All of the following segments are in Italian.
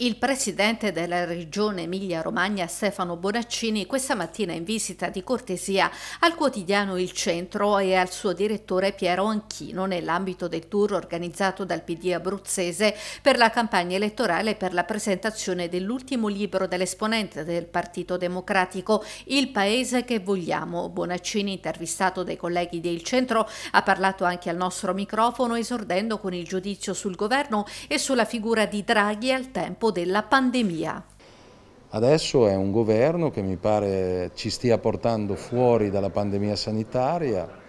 Il presidente della regione Emilia-Romagna Stefano Bonaccini questa mattina in visita di cortesia al quotidiano Il Centro e al suo direttore Piero Anchino nell'ambito del tour organizzato dal PD abruzzese per la campagna elettorale per la presentazione dell'ultimo libro dell'esponente del Partito Democratico Il Paese che vogliamo. Bonaccini, intervistato dai colleghi del Centro, ha parlato anche al nostro microfono esordendo con il giudizio sul governo e sulla figura di Draghi al tempo sviluppo della pandemia. Adesso è un governo che mi pare ci stia portando fuori dalla pandemia sanitaria,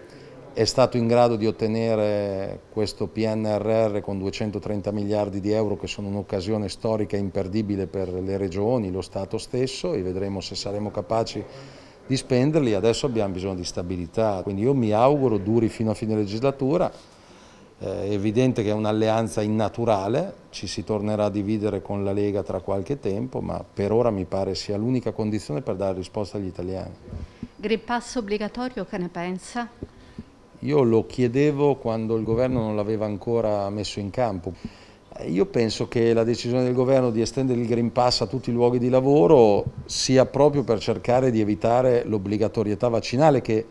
è stato in grado di ottenere questo PNRR con 230 miliardi di euro che sono un'occasione storica imperdibile per le regioni, lo Stato stesso e vedremo se saremo capaci di spenderli, adesso abbiamo bisogno di stabilità, quindi io mi auguro duri fino a fine legislatura, eh, è evidente che è un'alleanza innaturale, ci si tornerà a dividere con la Lega tra qualche tempo, ma per ora mi pare sia l'unica condizione per dare risposta agli italiani. Green Pass obbligatorio, che ne pensa? Io lo chiedevo quando il governo non l'aveva ancora messo in campo. Eh, io penso che la decisione del governo di estendere il Green Pass a tutti i luoghi di lavoro sia proprio per cercare di evitare l'obbligatorietà vaccinale che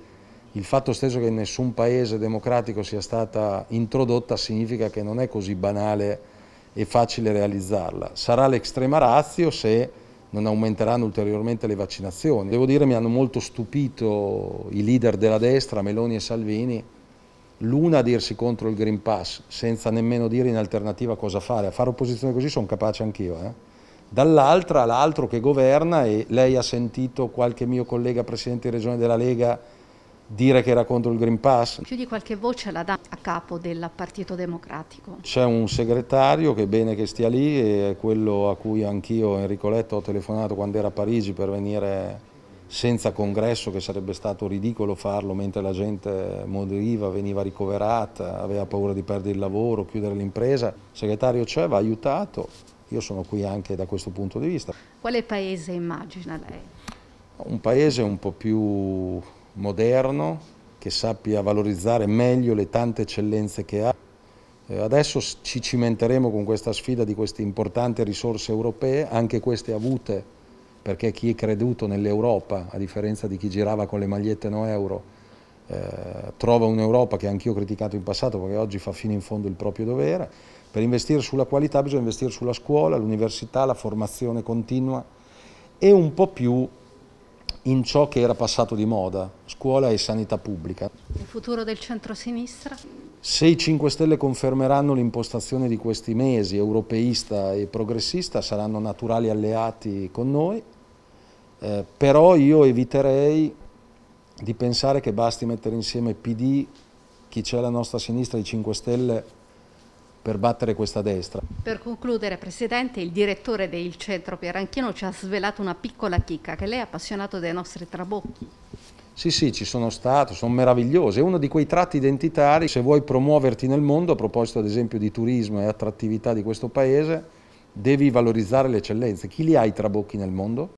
il fatto stesso che in nessun paese democratico sia stata introdotta significa che non è così banale e facile realizzarla. Sarà l'estrema razio se non aumenteranno ulteriormente le vaccinazioni. Devo dire che mi hanno molto stupito i leader della destra, Meloni e Salvini, l'una a dirsi contro il Green Pass senza nemmeno dire in alternativa cosa fare. A fare opposizione così sono capace anch'io. Eh? Dall'altra l'altro che governa e lei ha sentito qualche mio collega presidente di regione della Lega dire che era contro il Green Pass. Più di qualche voce la dà a capo del Partito Democratico. C'è un segretario che è bene che stia lì, è quello a cui anch'io Enrico Letto ho telefonato quando era a Parigi per venire senza congresso che sarebbe stato ridicolo farlo mentre la gente moriva, veniva ricoverata, aveva paura di perdere il lavoro, chiudere l'impresa. Il segretario c'è, va aiutato. Io sono qui anche da questo punto di vista. Quale paese immagina lei? Un paese un po' più moderno che sappia valorizzare meglio le tante eccellenze che ha. Eh, adesso ci cimenteremo con questa sfida di queste importanti risorse europee, anche queste avute, perché chi è creduto nell'Europa, a differenza di chi girava con le magliette no euro, eh, trova un'Europa che anch'io ho criticato in passato perché oggi fa fino in fondo il proprio dovere. Per investire sulla qualità bisogna investire sulla scuola, l'università, la formazione continua e un po' più in ciò che era passato di moda, scuola e sanità pubblica. Il futuro del centro-sinistra? Se i 5 Stelle confermeranno l'impostazione di questi mesi, europeista e progressista, saranno naturali alleati con noi, eh, però io eviterei di pensare che basti mettere insieme PD, chi c'è la nostra sinistra, i 5 Stelle per battere questa destra. Per concludere Presidente, il direttore del centro Pieranchino ci ha svelato una piccola chicca che lei è appassionato dei nostri trabocchi. Sì, sì, ci sono stato, sono meravigliosi. È uno di quei tratti identitari, se vuoi promuoverti nel mondo, a proposito ad esempio di turismo e attrattività di questo paese, devi valorizzare le eccellenze. Chi li ha i trabocchi nel mondo?